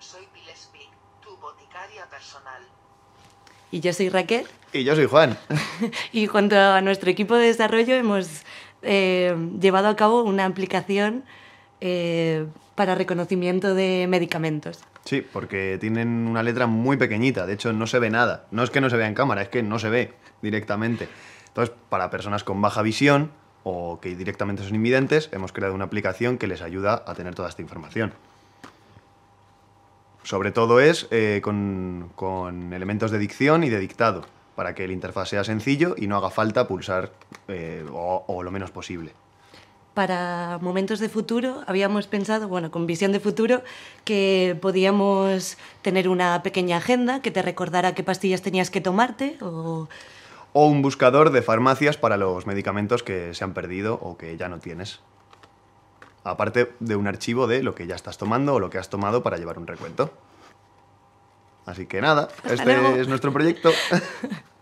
Soy Pilespi, tu boticaria personal. Y yo soy Raquel. Y yo soy Juan. y junto a nuestro equipo de desarrollo hemos eh, llevado a cabo una aplicación eh, para reconocimiento de medicamentos. Sí, porque tienen una letra muy pequeñita, de hecho no se ve nada. No es que no se vea en cámara, es que no se ve directamente. Entonces, para personas con baja visión o que directamente son invidentes, hemos creado una aplicación que les ayuda a tener toda esta información. Sobre todo es eh, con, elementos de dicción y de dictado, para que el interfaz sea sencillo y no haga falta pulsar eh, o, lo menos posible para momentos de futuro habíamos pensado, bueno, con visión de futuro, que podíamos tener una pequeña agenda que te recordara qué pastillas tenías que tomarte o... O un buscador de farmacias para los medicamentos que se han perdido o que ya no tienes. Aparte de un archivo de lo que ya estás tomando o lo que has tomado para llevar un recuento. Así que nada, este es nuestro proyecto.